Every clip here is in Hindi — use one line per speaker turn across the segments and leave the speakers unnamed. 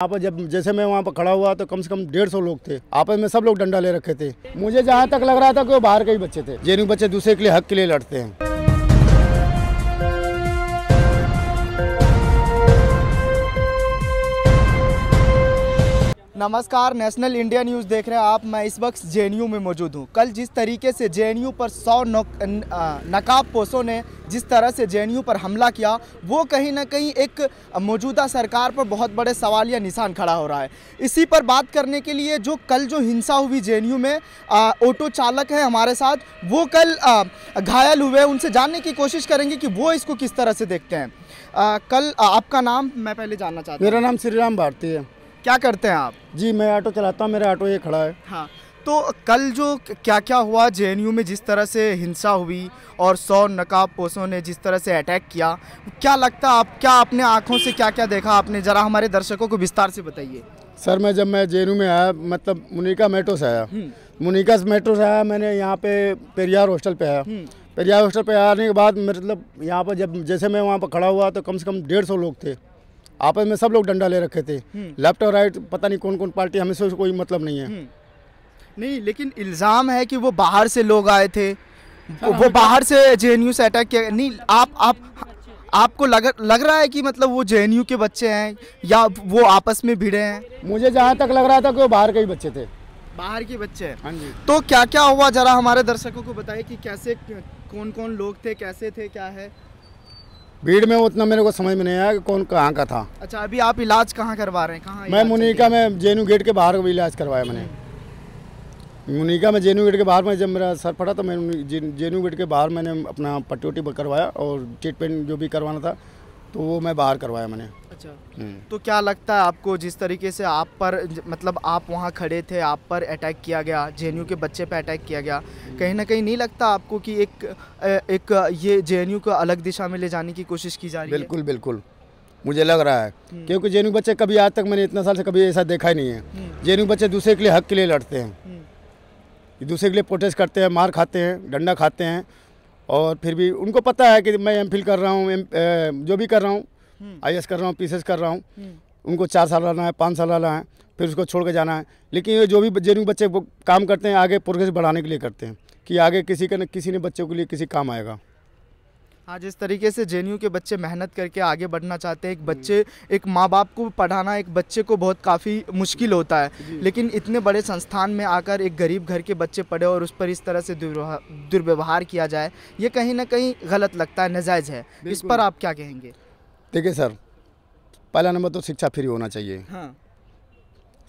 यहाँ पर जब जैसे मैं वहाँ पर खड़ा हुआ तो कम से कम डेढ़ सौ लोग थे आपस में सब लोग डंडा ले रखे थे मुझे जहाँ तक लग रहा था कि वो बाहर के ही बच्चे थे जेनू बच्चे दूसरे के लिए हक के लिए लड़ते हैं
नमस्कार नेशनल इंडिया न्यूज़ देख रहे हैं आप मैं इस वक्त जे में मौजूद हूँ कल जिस तरीके से जे पर सौ नकाब पोशों ने जिस तरह से जे पर हमला किया वो कहीं ना कहीं एक मौजूदा सरकार पर बहुत बड़े सवाल या निशान खड़ा हो रहा है इसी पर बात करने के लिए जो कल जो हिंसा हुई जे में ऑटो चालक हैं हमारे साथ वो कल घायल हुए उनसे जानने की कोशिश करेंगे कि वो इसको किस तरह से देखते हैं आ, कल आ, आपका नाम मैं पहले जानना चाहता हूँ मेरा नाम श्री राम भारती है क्या करते हैं आप जी मैं ऑटो चलाता हूँ मेरा ऑटो ये खड़ा है हाँ तो कल जो क्या क्या हुआ जे में जिस तरह से हिंसा हुई और सौ नकाब पोसों ने जिस तरह से अटैक किया क्या लगता आप क्या आपने आँखों से क्या क्या देखा आपने ज़रा हमारे दर्शकों को विस्तार से बताइए
सर मैं जब मैं जे में आया मतलब मुनिका मेट्रो से आया हम्म। मुनिका मेट्रो से आया मैंने यहाँ पे पेरियार हॉस्टल पे आया हम्म। पेरियार हॉस्टल पे आने के बाद मतलब यहाँ पर जब जैसे मैं वहाँ पर खड़ा हुआ तो कम से कम डेढ़ सौ लोग थे आपस में सब लोग डंडा ले रखे थे लेफ्ट
हम्म। और राइट पता नहीं कौन कौन पार्टी हमें से कोई मतलब नहीं है हम्म। नहीं लेकिन इल्ज़ाम है कि वो बाहर से लोग आए थे हाँ, हाँ, वो बाहर से जे से अटैक किया नहीं आप आप आपको लग लग रहा है कि मतलब वो जे के बच्चे हैं या वो आपस में भिड़े हैं मुझे जहाँ तक लग रहा था कि वो बाहर के ही बच्चे थे बाहर के बच्चे हैं हाँ जी तो क्या क्या हुआ जरा हमारे दर्शकों को बताए कि कैसे कौन कौन लोग थे कैसे थे क्या है
भीड़ में उतना मेरे को समझ में नहीं आया कि कौन कहाँ का था
अच्छा अभी आप इलाज कहाँ करवा रहे हैं कहाँ मैं
मुनिका में जेनू गेट के बाहर भी इलाज करवाया मैंने मुनिका में जेनू गेट के बाहर में जब मेरा सर फटा तो मैं जे, जेनू गेट के बाहर मैंने अपना पट्टी वट्टी करवाया और
ट्रीटमेंट जो भी करवाना था तो वो मैं बाहर करवाया मैंने अच्छा हम्म। तो क्या लगता है आपको जिस तरीके से आप पर मतलब आप वहाँ खड़े थे आप पर अटैक किया गया जे के बच्चे पर अटैक किया गया कहीं ना कहीं नहीं लगता आपको कि एक एक ये जे को अलग दिशा में ले जाने की कोशिश की जा रही है बिल्कुल बिल्कुल मुझे लग रहा है हम्म। क्योंकि जे बच्चे कभी आज तक मैंने इतना
साल से कभी ऐसा देखा ही नहीं है जे हम्म। बच्चे दूसरे के लिए हक के लिए लड़ते हैं दूसरे के लिए प्रोटेस्ट करते हैं मार खाते हैं डंडा खाते हैं और फिर भी उनको पता है कि मैं एम कर रहा हूँ जो भी कर रहा हूँ आई कर रहा हूँ पीसेस कर रहा हूँ हम्म। उनको चार साल रहना है पाँच साल रहना है फिर उसको छोड़ के जाना है लेकिन ये जो भी जेनू बच्चे काम करते हैं आगे प्रोग्रेस बढ़ाने के लिए करते हैं कि आगे किसी का न किसी ने बच्चों के लिए किसी काम आएगा
हाँ जिस तरीके से जे के बच्चे मेहनत करके आगे बढ़ना चाहते हैं एक हम्म। बच्चे एक माँ बाप को पढ़ाना एक बच्चे को बहुत काफ़ी मुश्किल होता है लेकिन इतने बड़े संस्थान में आकर एक गरीब घर के बच्चे पढ़े और उस पर इस तरह से दुर्व्यवहार किया जाए ये कहीं ना कहीं गलत लगता है नजायज़ है इस पर आप क्या कहेंगे
देखिए सर पहला नंबर तो शिक्षा फ्री होना चाहिए हाँ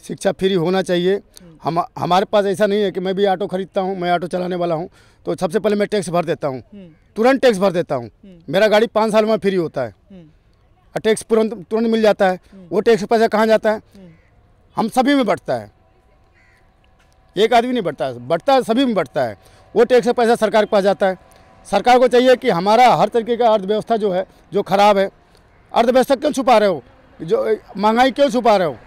शिक्षा फ्री होना चाहिए हम हमारे पास ऐसा नहीं है कि मैं भी ऑटो खरीदता हूँ मैं ऑटो चलाने वाला हूँ तो सबसे पहले मैं टैक्स भर देता हूँ हम्म। तुरंत टैक्स भर देता हूँ हम्म। मेरा गाड़ी पाँच साल में फ्री होता है हम्म। और टैक्स तुरंत तुरंत मिल जाता है वो टैक्स पैसा कहाँ जाता है हम सभी में बढ़ता है एक आदमी नहीं बढ़ता है बढ़ता है सभी में बढ़ता है वो टैक्स पैसा सरकार के पास जाता है सरकार को चाहिए कि हमारा हर तरीके का अर्थव्यवस्था जो है जो ख़राब है अर्थव्यवस्था क्यों छुपा रहे हो जो महंगाई क्यों छुपा रहे हो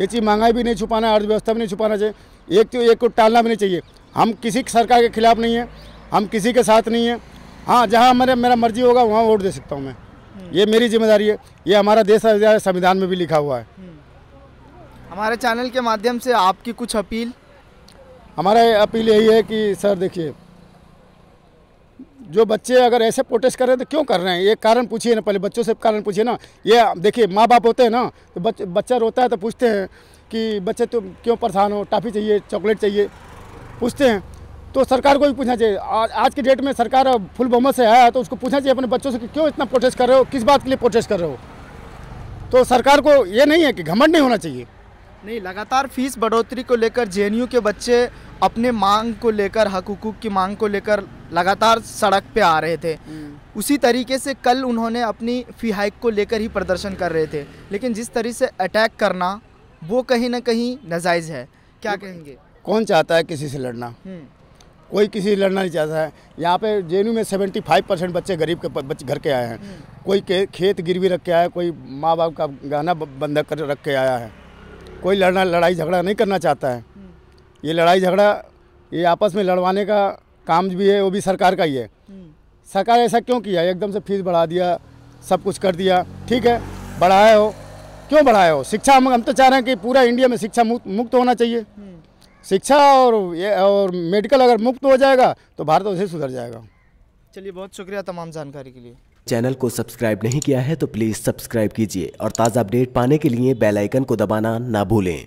ये चीज़ महंगाई भी नहीं छुपाना है अर्थव्यवस्था भी नहीं छुपाना चाहिए एक तो एक को टालना भी नहीं चाहिए हम किसी सरकार के खिलाफ नहीं है हम किसी के साथ नहीं है हाँ जहाँ मेरे मेरा मर्जी होगा वहाँ वोट दे सकता हूँ मैं हम्म। ये मेरी जिम्मेदारी है ये हमारा देश संविधान में भी लिखा हुआ है
हम्म। हमारे
चैनल के माध्यम से आपकी कुछ अपील हमारा अपील यही है कि सर देखिए जो बच्चे अगर ऐसे प्रोटेस्ट कर रहे हैं तो क्यों कर रहे हैं ये कारण पूछिए ना पहले बच्चों से कारण पूछिए ना ये देखिए माँ बाप होते हैं ना तो बच, बच्चा रोता है तो पूछते हैं कि बच्चे तो क्यों परेशान हो टाफ़ी चाहिए चॉकलेट चाहिए पूछते हैं तो सरकार को भी पूछना चाहिए आ, आज के डेट में सरकार फुल बहुमत से आया तो उसको पूछना चाहिए अपने बच्चों से कि क्यों इतना प्रोटेस्ट कर रहे हो किस बात के लिए प्रोटेस्ट कर रहे हो तो सरकार को ये नहीं है कि घमंड नहीं होना चाहिए
नहीं लगातार फीस बढ़ोतरी को लेकर जे के बच्चे अपने मांग को लेकर हक हकूक की मांग को लेकर लगातार सड़क पे आ रहे थे हम्म। उसी तरीके से कल उन्होंने अपनी फी हाइक को लेकर ही प्रदर्शन कर रहे थे लेकिन जिस तरीके से अटैक करना वो कहीं ना कहीं नाजायज़ है क्या कहेंगे कौन चाहता है किसी से लड़ना हम्म।
कोई किसी से लड़ना नहीं चाहता है यहाँ पे जे में सेवेंटी फाइव परसेंट बच्चे गरीब के बच्चे घर के आए हैं हम्म। कोई खेत गिरवी रख के आया कोई माँ बाप का गहना बंधक कर रख के आया है कोई लड़ना लड़ाई झगड़ा नहीं करना चाहता है हम्म। ये लड़ाई झगड़ा ये आपस में लड़वाने का काम भी है वो भी सरकार का ही है हम्म। सरकार ऐसा क्यों किया एकदम से फीस बढ़ा दिया सब कुछ कर दिया ठीक है बढ़ाया हो क्यों बढ़ाया हो शिक्षा हम हम तो चाह रहे हैं कि पूरा इंडिया में शिक्षा मुक्त मुक्त होना चाहिए हम्म। शिक्षा और ये और मेडिकल अगर मुक्त हो जाएगा तो भारत उसे सुधर जाएगा
चलिए बहुत शुक्रिया तमाम जानकारी के लिए चैनल को सब्सक्राइब नहीं किया है तो प्लीज़ सब्सक्राइब कीजिए और ताज़ा अपडेट पाने के लिए बेल आइकन को दबाना
ना भूलें